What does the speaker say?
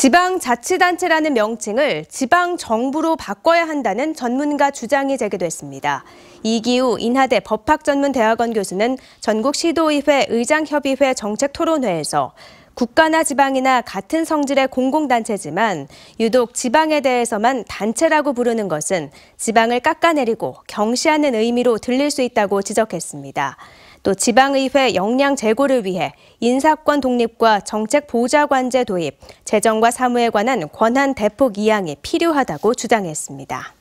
지방자치단체라는 명칭을 지방정부로 바꿔야 한다는 전문가 주장이 제기됐습니다. 이기우 인하대 법학전문대학원 교수는 전국시도의회 의장협의회 정책토론회에서 국가나 지방이나 같은 성질의 공공단체지만 유독 지방에 대해서만 단체라고 부르는 것은 지방을 깎아내리고 경시하는 의미로 들릴 수 있다고 지적했습니다. 또 지방의회 역량 제고를 위해 인사권 독립과 정책 보좌 관제 도입, 재정과 사무에 관한 권한 대폭 이양이 필요하다고 주장했습니다.